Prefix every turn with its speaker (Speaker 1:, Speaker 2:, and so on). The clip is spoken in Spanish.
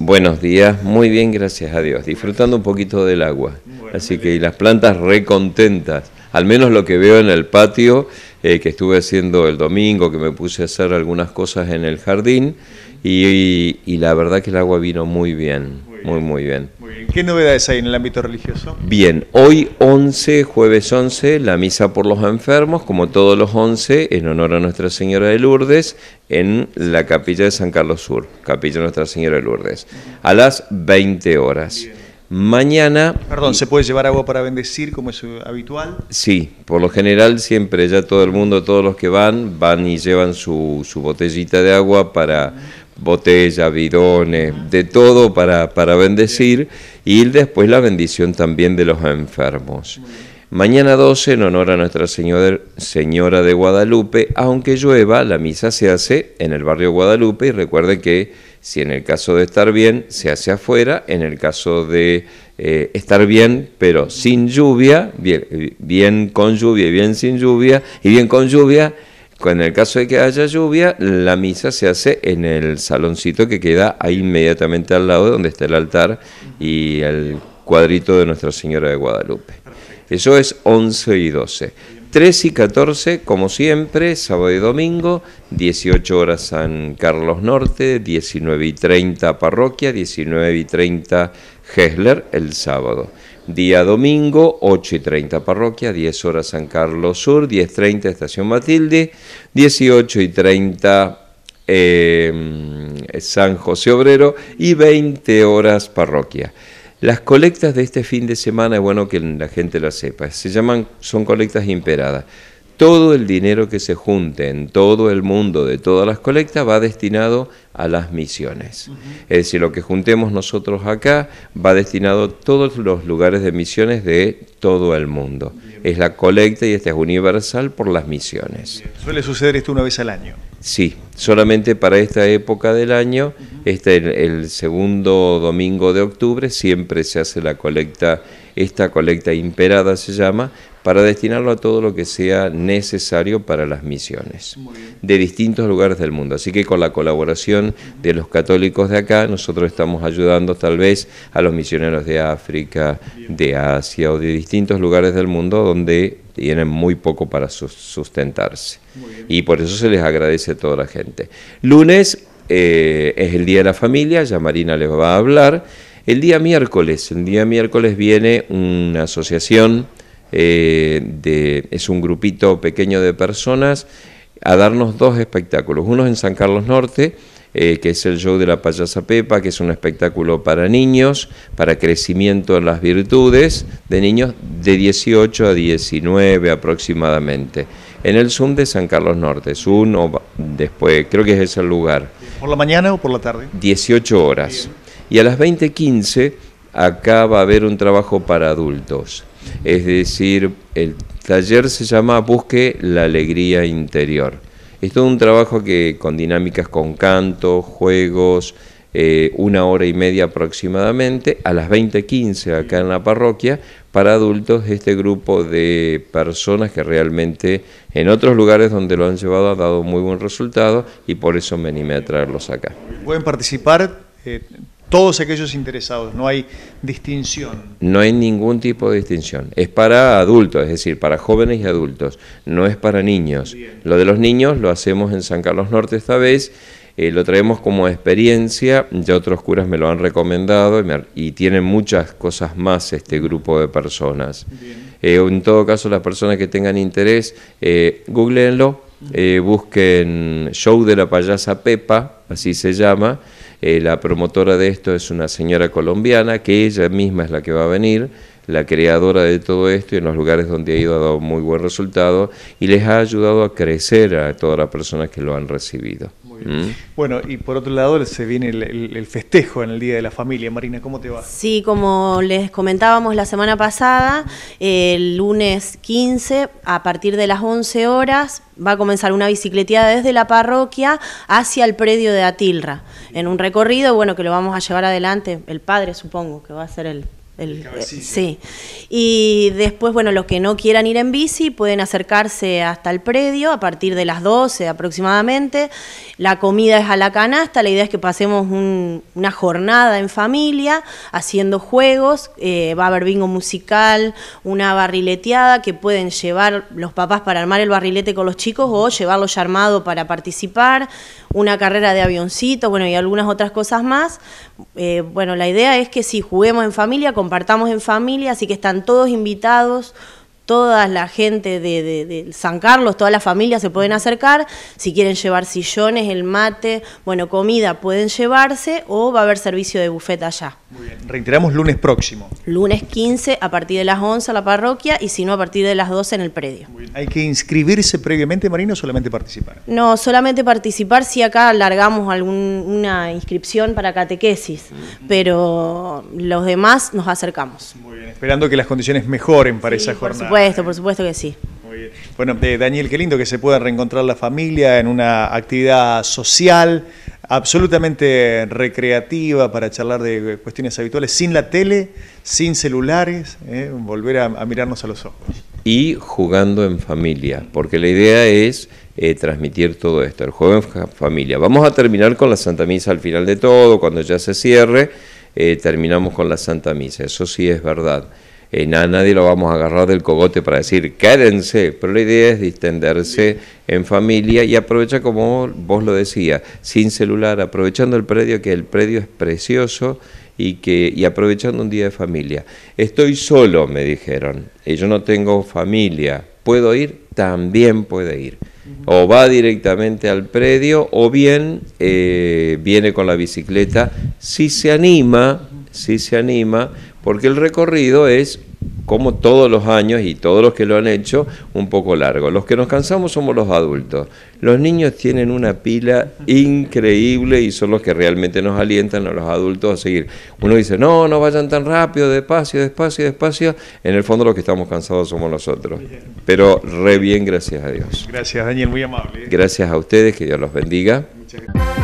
Speaker 1: Buenos días, muy bien, gracias a Dios. Disfrutando un poquito del agua. Así que y las plantas recontentas, al menos lo que veo en el patio eh, que estuve haciendo el domingo, que me puse a hacer algunas cosas en el jardín y la verdad que el agua vino muy bien. Muy, muy bien.
Speaker 2: ¿Qué novedades hay en el ámbito religioso?
Speaker 1: Bien, hoy 11, jueves 11, la misa por los enfermos, como todos los 11, en honor a Nuestra Señora de Lourdes, en la capilla de San Carlos Sur, capilla Nuestra Señora de Lourdes, a las 20 horas. Mañana...
Speaker 2: Perdón, ¿se puede llevar agua para bendecir como es habitual?
Speaker 1: Sí, por lo general siempre ya todo el mundo, todos los que van, van y llevan su, su botellita de agua para botellas, bidones, de todo para, para bendecir y después la bendición también de los enfermos. Mañana 12, en honor a Nuestra Señora, Señora de Guadalupe, aunque llueva, la misa se hace en el barrio Guadalupe y recuerde que si en el caso de estar bien, se hace afuera, en el caso de eh, estar bien, pero sin lluvia, bien, bien con lluvia y bien sin lluvia, y bien con lluvia, en el caso de que haya lluvia, la misa se hace en el saloncito que queda ahí inmediatamente al lado donde está el altar y el cuadrito de Nuestra Señora de Guadalupe. Eso es 11 y 12. 3 y 14, como siempre, sábado y domingo, 18 horas San Carlos Norte, 19 y 30 Parroquia, 19 y 30 Gessler, el sábado. Día domingo, 8 y 30 parroquia, 10 horas San Carlos Sur, 10.30 Estación Matilde, 18 y 30 em, San José Obrero y 20 horas parroquia. Las colectas de este fin de semana es bueno que la gente las sepa. Se llaman, son colectas imperadas todo el dinero que se junte en todo el mundo de todas las colectas va destinado a las misiones. Es decir, lo que juntemos nosotros acá va destinado a todos los lugares de misiones de todo el mundo. Es la colecta y esta es universal por las misiones.
Speaker 2: ¿Suele suceder esto una vez al año?
Speaker 1: Sí, solamente para esta época del año, este, el segundo domingo de octubre, siempre se hace la colecta, esta colecta imperada se llama, para destinarlo a todo lo que sea necesario para las misiones de distintos lugares del mundo. Así que con la colaboración de los católicos de acá, nosotros estamos ayudando tal vez a los misioneros de África, de Asia o de distintos lugares del mundo donde tienen muy poco para sustentarse. Y por eso se les agradece a toda la gente. Lunes eh, es el Día de la Familia, ya Marina les va a hablar. El día miércoles, el día miércoles viene una asociación eh, de, es un grupito pequeño de personas, a darnos dos espectáculos, uno en San Carlos Norte, eh, que es el show de la payasa Pepa, que es un espectáculo para niños, para crecimiento en las virtudes de niños de 18 a 19 aproximadamente. En el Zoom de San Carlos Norte, es uno después, creo que es ese el lugar.
Speaker 2: ¿Por la mañana o por la tarde?
Speaker 1: 18 horas. Y a las 20.15 acá va a haber un trabajo para adultos es decir, el taller se llama Busque la Alegría Interior. Es todo un trabajo que con dinámicas con canto, juegos, eh, una hora y media aproximadamente, a las 20.15 acá en la parroquia, para adultos, este grupo de personas que realmente en otros lugares donde lo han llevado ha dado muy buen resultado y por eso me animé a traerlos acá.
Speaker 2: ¿Pueden participar? Eh, todos aquellos interesados, no hay distinción.
Speaker 1: No hay ningún tipo de distinción. Es para adultos, es decir, para jóvenes y adultos, no es para niños. Lo de los niños lo hacemos en San Carlos Norte esta vez. Eh, lo traemos como experiencia, ya otros curas me lo han recomendado y, tienen muchas cosas más este grupo de personas. Eh, en todo caso, las personas que tengan interés, eh, googleenlo, eh, busquen Show de la Payasa Pepa, así se llama, eh, la promotora de esto es una señora colombiana, que ella misma es la que va a venir, la creadora de todo esto y en los lugares donde ha ido ha dado muy buen resultado y les ha ayudado a crecer a todas las personas que lo han recibido. Mm.
Speaker 2: Bueno, y por otro lado se viene el, el, festejo en el Día de la Familia. Marina, ¿cómo te va?
Speaker 3: Sí, como les comentábamos la semana pasada, el lunes 15, a partir de las 11 horas, va a comenzar una bicicleteada desde la parroquia hacia el predio de Atilra, en un recorrido, bueno, que lo vamos a llevar adelante, el padre supongo, que va a ser el eh, sí. Y después, bueno, los que no quieran ir en bici pueden acercarse hasta el predio a partir de las 12 aproximadamente. La comida es a la canasta, la idea es que pasemos una jornada en familia haciendo juegos. Eh, va a haber bingo musical, una barrileteada que pueden llevar los papás para armar el barrilete con los chicos o llevarlos ya armado para participar. Una carrera de avioncito, bueno, y algunas otras cosas más. Eh, bueno, la idea es que si juguemos en familia, compartamos en familia, así que están todos invitados toda la gente de, San Carlos, toda la familia se pueden acercar, si quieren llevar sillones, el mate, bueno, comida pueden llevarse o va a haber servicio de bufeta allá. Muy bien,
Speaker 2: reiteramos lunes próximo.
Speaker 3: Lunes 15 a partir de las 11 a la parroquia y si no a partir de las 12 en el predio.
Speaker 2: ¿Hay que inscribirse previamente, Marina, o solamente participar?
Speaker 3: No, solamente participar si acá alargamos alguna inscripción para catequesis, pero los demás nos acercamos. Muy bien,
Speaker 2: esperando que las condiciones mejoren para esa jornada
Speaker 3: supuesto, por supuesto que sí. Muy
Speaker 2: bien. Bueno, eh, Daniel, qué lindo que se pueda reencontrar la familia en una actividad social, absolutamente recreativa para charlar de cuestiones habituales, sin la tele, sin celulares, eh, volver a, mirarnos a los ojos.
Speaker 1: Y jugando en familia, porque la idea es eh, transmitir todo esto, el juego en familia. Vamos a terminar con la Santa Misa al final de todo, cuando ya se cierre, terminamos con la Santa Misa, eso sí es verdad nadie lo vamos a agarrar del cogote para decir quédense, pero la idea es distenderse en familia y aprovecha como vos lo decías, sin celular, aprovechando el predio, que el predio es precioso y, que, y aprovechando un día de familia. Estoy solo, me dijeron, y yo no tengo familia, ¿puedo ir? También puede ir. O va directamente al predio o bien eh, viene con la bicicleta. Si se anima, si se anima, porque el recorrido es como todos los años y todos los que lo han hecho, un poco largo. Los que nos cansamos somos los adultos. Los niños tienen una pila increíble y son los que realmente nos alientan a los adultos a seguir. Uno dice, no, no vayan tan rápido, despacio, despacio, despacio. En el fondo los que estamos cansados somos nosotros. Pero re bien, gracias a Dios.
Speaker 2: Gracias, Daniel, muy amable.
Speaker 1: Gracias a ustedes, que Dios los bendiga. Muchas gracias.